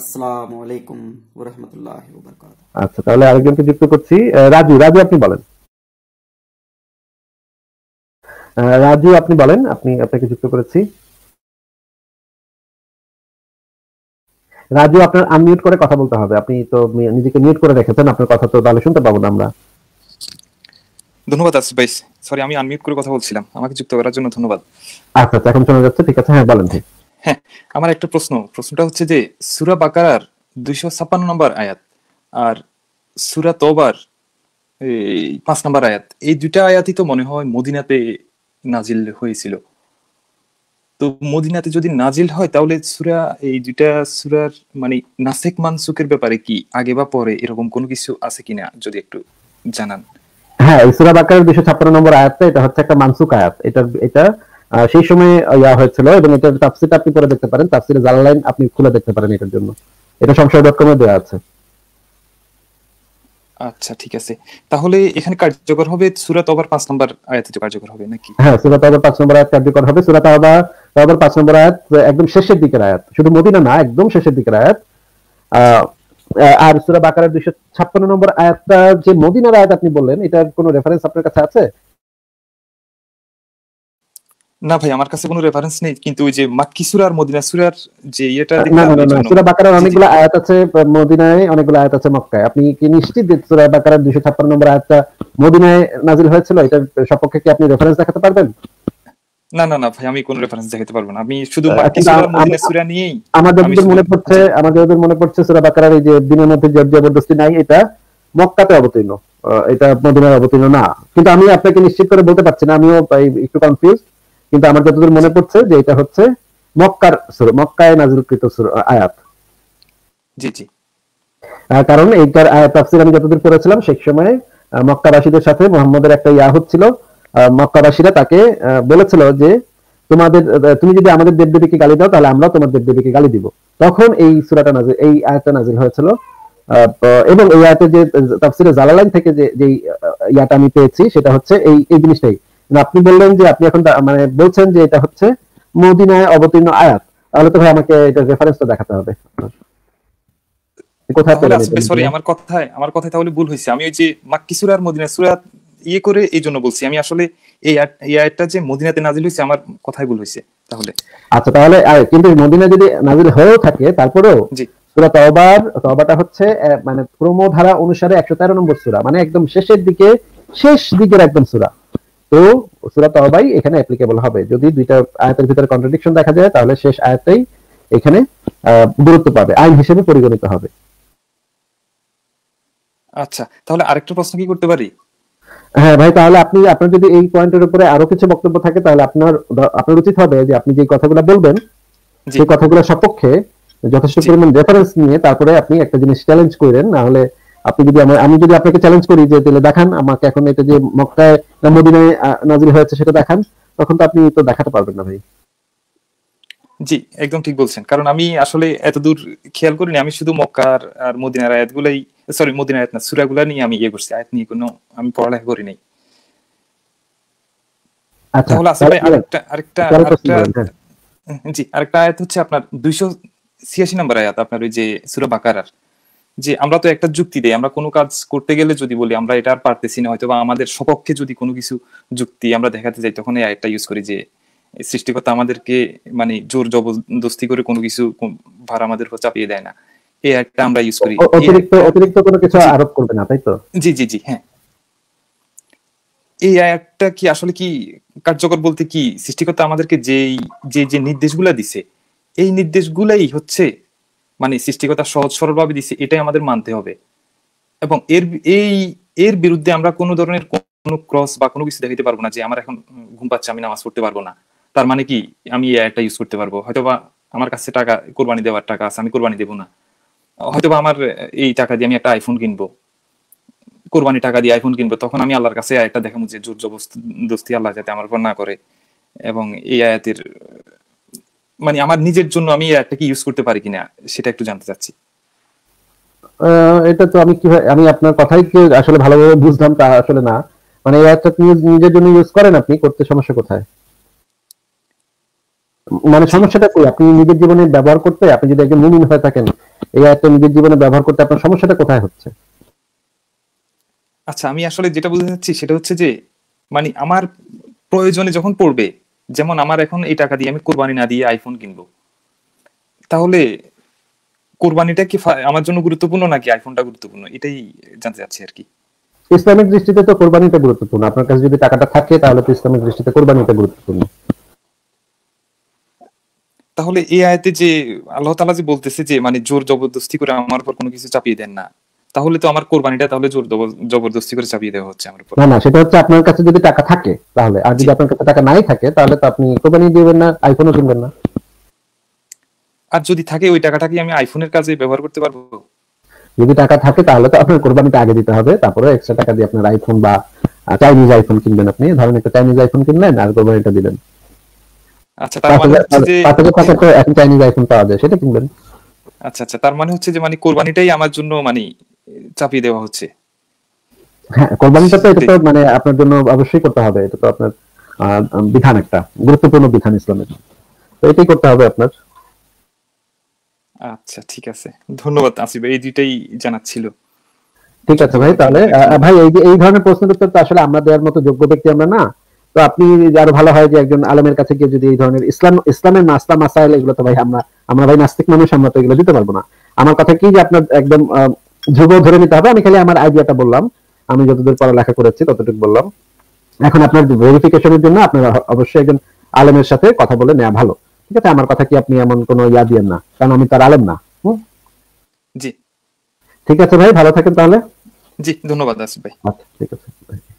আলাইকুম আচ্ছা তাহলে আরেকজনকে যুক্ত করছি রাজু রাজু আপনি বলেন রাজু আপনি বলেন আপনি আপনাকে যুক্ত করেছি রাজু আপনার আনমিউট করে কথা বলতে হবে আপনি তো নিজেকে মিউট করে রেখেছেন আপনার কথা তো তাহলে শুনতে পাবো না আমরা ধন্যবাদ আসিফ ভাই সরি আমি আনমিউট করে কথা বলছিলাম আমাকে যুক্ত করার জন্য ধন্যবাদ আচ্ছা, আচ্ছা এখন শোনা যাচ্ছে ঠিক আছে হ্যাঁ বলেন ঠিক হ্যাঁ আমার একটা প্রশ্ন প্রশ্নটা হচ্ছে যে সুরা বাকারার দুইশো ছাপ্পান্ন নম্বর আয়াত আর সুরা তোবার এই পাঁচ নম্বর আয়াত এই দুটা আয়াতই তো মনে হয় মদিনাতে নাজিল হয়েছিল তো মদিনাতে যদি নাজিল হয় তাহলে সুরা এই দুইটা সুরার মানে নাসেক মানসুকের ব্যাপারে কি আগে বা পরে এরকম কোনো কিছু আছে কিনা যদি একটু জানান হ্যাঁ সুরা বাকার দুইশো ছাপ্পান্ন নম্বর আয়াতটা এটা হচ্ছে একটা মানসুক আয়াত এটা এটা সেই সময় ইয়া হয়েছিল এবং এটার তাফসিরটা আপনি করে দেখতে পারেন তাফসিরে জালালাইন আপনি খুলে দেখতে পারেন এটার জন্য এটা সংশয় ডট কমে দেওয়া আছে আচ্ছা ঠিক আছে তাহলে এখানে কার্যকর হবে সুরাত ওভার হ্যাঁ, পাঁচ নম্বর আয়াত কার্যকর হবে নাকি হ্যাঁ সুরাত ওভার পাঁচ নম্বর আয়াত কার্যকর হবে সুরাত ওভার পাঁচ নম্বর আয়াত একদম শেষের দিকের আয়াত শুধু মদিনা না একদম শেষের দিকের আয়াত আর সুরা বাকারের দুইশো ছাপ্পান্ন নম্বর আয়াতটা যে মদিনার আয়াত আপনি বললেন এটার কোনো রেফারেন্স আপনার কাছে আছে না ভাই আমার কাছে কোনো রেফারেন্স নেই কিন্তু ওই যে মাক্কি সুরার মদিনা সুরার যে এটা দেখলাম না না সুরা বাকারার অনেকগুলো আয়াত আছে মদিনায় অনেকগুলো আয়াত আছে মক্কায় আপনি কি নিশ্চিত যে সুরা বাকারার 256 নম্বর আয়াতটা মদিনায় নাজিল হয়েছিল এটা সপক্ষে কি আপনি রেফারেন্স দেখাতে পারবেন না না না ভাই আমি কোনো রেফারেন্স দেখাতে পারবো না আমি শুধু মাক্কি সুরা মদিনা সুরা নিয়েই আমাদের মনে পড়ছে আচ্ছা। আমাদের মনে পড়ছে সুরা বাকারার এই যে দিনের মধ্যে জবরদস্তি নাই এটা মক্কাতে অবতীর্ণ এটা মদিনায় অবতীর্ণ না কিন্তু আমি আপনাকে নিশ্চিত করে বলতে পারছি না আমিও একটু কনফিউজড কিন্তু আমার যতদূর মনে পড়ছে যে এটা হচ্ছে মক্কার সুর মক্কায় নাজিলকৃত সুর আয়াত জি জি কারণ এইটার তাফসির আমি যতদূর পড়েছিলাম সেই সময়ে মক্কাবাসীদের সাথে মোহাম্মদের একটা ইয়া হচ্ছিল মক্কাবাসীরা তাকে বলেছিল যে তোমাদের তুমি যদি আমাদের দেব দেবীকে গালি দাও তাহলে আমরা তোমার দেব দেবীকে গালি দিব তখন এই সুরাটা নাজিল এই আয়াতটা নাজিল হয়েছিল এবং এই আয়াতে যে তাফসিরে জালালাইন থেকে যে যে ইয়াটা আমি পেয়েছি সেটা হচ্ছে এই এই জিনিসটাই আপনি বললেন যে আপনি এখন মানে বলছেন যে এটা হচ্ছে মদিনায় অবতীর্ণ আয়াত তাহলে তো ভাই আমাকে এটা রেফারেন্সটা দেখাতে হবে কোথায় সরি আমার কথায় আমার কথায় তাহলে ভুল হয়েছে আমি ওই যে মাক্কি মদিনা ইয়ে করে এই জন্য বলছি আমি আসলে এই আয়াতটা যে মদিনাতে নাজিল হয়েছে আমার ভুল হয়েছে তাহলে আচ্ছা তাহলে কিন্তু মদিনা যদি নাজিল হয়েও থাকে তারপরেও জি সুরা তওবার তওবাটা হচ্ছে মানে ক্রমধারা অনুসারে 113 নম্বর সূরা মানে একদম শেষের দিকে শেষ দিকের একদম সূরা তো সুরা তহবাই এখানে অ্যাপ্লিকেবল হবে যদি দুইটা আয়াতের ভিতরে কন্ট্রাডিকশন দেখা যায় তাহলে শেষ আয়াতেই এখানে গুরুত্ব পাবে আইন হিসেবে পরিগণিত হবে আচ্ছা তাহলে আরেকটা প্রশ্ন কি করতে পারি হ্যাঁ ভাই তাহলে আপনি আপনার যদি এই পয়েন্টের উপরে আরো কিছু বক্তব্য থাকে তাহলে আপনার আপনার উচিত হবে যে আপনি যে কথাগুলো বলবেন সেই কথাগুলো সপক্ষে যথেষ্ট পরিমাণ রেফারেন্স নিয়ে তারপরে আপনি একটা জিনিস চ্যালেঞ্জ করেন না হলে আপনি যদি আমার আমি যদি আপনাকে চ্যালেঞ্জ করি যে তাহলে দেখান আমাকে এখন এটা যে মক্কায় না মদিনায় নাজির হয়েছে সেটা দেখান তখন তো আপনি তো দেখাতে পারবেন না ভাই জি একদম ঠিক বলছেন কারণ আমি আসলে এতদূর খেয়াল করিনি আমি শুধু মক্কার আর মদিনার আয়াত গুলাই সরি মদিনার আয়াত না গুলা নিয়ে আমি ইয়ে করছি আয়াত নিয়ে কোনো আমি পড়ালেখা করি নাই আচ্ছা, তাহলে আসলে আচ্ছা আরেকটা আরেকটা আরেকটা হ্যাঁ। জি আরেকটা আয়াত হচ্ছে আপনার দুইশো ছিয়াশি নম্বর আয়াত আপনার ওই যে সুরা বাকারার যে আমরা তো একটা যুক্তি দেই আমরা কোনো কাজ করতে গেলে যদি বলি আমরা এটা আর পারতেছি না হয়তো বা আমাদের সপক্ষে যদি কোনো কিছু যুক্তি আমরা দেখাতে যাই তখন একটা ইউজ করি যে সৃষ্টিকর্তা আমাদেরকে মানে জোর জবরদস্তি করে কোনো কিছু ভার আমাদের উপর চাপিয়ে দেয় না এই একটা আমরা ইউজ করি অতিরিক্ত অতিরিক্ত কোনো কিছু আরোপ করবে না তাই তো জি জি জি হ্যাঁ এই একটা কি আসলে কি কার্যকর বলতে কি সৃষ্টিকর্তা আমাদেরকে যেই যে যে নির্দেশগুলা দিছে এই নির্দেশগুলাই হচ্ছে মানে সৃষ্টিকতা সহজ সরলভাবে দিচ্ছে এটাই আমাদের মানতে হবে এবং এর এই এর বিরুদ্ধে আমরা কোনো ধরনের কোনো ক্রস বা কোনো কিছু দেখাইতে পারবো না যে আমার এখন ঘুম পাচ্ছে আমি নামাজ পড়তে পারবো না তার মানে কি আমি এটা ইউজ করতে পারবো হয়তো বা আমার কাছে টাকা কোরবানি দেওয়ার টাকা আছে আমি কোরবানি দেবো না হয়তো বা আমার এই টাকা দিয়ে আমি একটা আইফোন কিনবো কোরবানি টাকা দিয়ে আইফোন কিনবো তখন আমি আল্লাহর কাছে একটা দেখাবো যে জোর জবস্তি আল্লাহ যাতে আমার উপর না করে এবং এই আয়াতের মানে আমার নিজের জন্য আমি একটা কি ইউজ করতে পারি কিনা সেটা একটু জানতে চাচ্ছি এটা তো আমি কি আমি আপনার কথাই কি আসলে ভালোভাবে বুঝলাম তা আসলে না মানে এই অ্যাপটা নিজের জন্য ইউজ করেন আপনি করতে সমস্যা কোথায় মানে সমস্যাটা কি আপনি নিজের জীবনে ব্যবহার করতে আপনি যদি একজন মুমিন হয়ে থাকেন এই অ্যাপটা নিজের জীবনে ব্যবহার করতে আপনার সমস্যাটা কোথায় হচ্ছে আচ্ছা আমি আসলে যেটা বুঝতে চাচ্ছি সেটা হচ্ছে যে মানে আমার প্রয়োজনে যখন পড়বে যেমন আমার এখন এই টাকা দিয়ে আমি কোরবানি না দিয়ে আইফোন কিনবো তাহলে কোরবানিটা কি আমার জন্য গুরুত্বপূর্ণ নাকি আইফোনটা গুরুত্বপূর্ণ এটাই জানতে চাচ্ছি আর কি ইসলামিক দৃষ্টিতে তো কোরবানিটা গুরুত্বপূর্ণ আপনার কাছে যদি টাকাটা থাকে তাহলে তো ইসলামিক দৃষ্টিতে কোরবানিটা গুরুত্বপূর্ণ তাহলে এই আয়তে যে আল্লাহ তাআলা যে বলতেছে যে মানে জোর জবরদস্তি করে আমার উপর কোনো কিছু চাপিয়ে দেন না তাহলে তো আমার কোরবানিটা তাহলে জোর জবরদস্তি করে চাপিয়ে দেওয়া হচ্ছে আমার উপর না না সেটা হচ্ছে আপনার কাছে যদি টাকা থাকে তাহলে আর যদি আপনার কাছে টাকা নাই থাকে তাহলে তো আপনি কোরবানি দিবেন না আইফোনও কিনবেন না আর যদি থাকে ওই টাকাটা কি আমি আইফোনের কাজে ব্যবহার করতে পারবো যদি টাকা থাকে তাহলে তো আপনার কোরবানিটা আগে দিতে হবে তারপরে এক্সট্রা টাকা দিয়ে আপনার আইফোন বা চাইনিজ আইফোন কিনবেন আপনি ধরেন একটা চাইনিজ আইফোন কিনলেন আর কোরবানিটা দিলেন আচ্ছা তার মানে চাইনিজ আইফোন পাওয়া যায় সেটা কিনবেন আচ্ছা আচ্ছা তার মানে হচ্ছে যে মানে কোরবানিটাই আমার জন্য মানে চাপিয়ে দেওয়া হচ্ছে হ্যাঁ, কোরবানিটা তো এটা তো মানে আপনার জন্য অবশ্যই করতে হবে এটা তো আপনার বিধান একটা গুরুত্বপূর্ণ বিধান ইসলামের তো এটাই করতে হবে আপনার আচ্ছা ঠিক আছে ধন্যবাদ এই দুইটাই জানাচ্ছিল ঠিক আছে ভাই তাহলে ভাই এই এই ধরনের প্রশ্ন উত্তর তো আসলে আমরা দেওয়ার মতো যোগ্য ব্যক্তি আমরা না তো আপনি আরো ভালো হয় যে একজন আলমের কাছে গিয়ে যদি এই ধরনের ইসলাম ইসলামের নাস্তা মাসাইল এগুলো তো ভাই আমরা আমরা ভাই নাস্তিক মানুষ আমরা তো এগুলো দিতে পারবো না আমার কথা কি যে আপনার একদম ধ্রুব ধরে নিতে হবে আমি খালি আমার আইডিয়াটা বললাম আমি যতদূর পড়ালেখা করেছি ততটুকু বললাম এখন আপনার ভেরিফিকেশনের জন্য আপনার অবশ্যই একজন আলেমের সাথে কথা বলে নেওয়া ভালো ঠিক আছে আমার কথা কি আপনি এমন কোনো ইয়া দিয়েন না কারণ আমি তার আলেম না জি ঠিক আছে ভাই ভালো থাকেন তাহলে জি ধন্যবাদ আসিফ ভাই আচ্ছা ঠিক আছে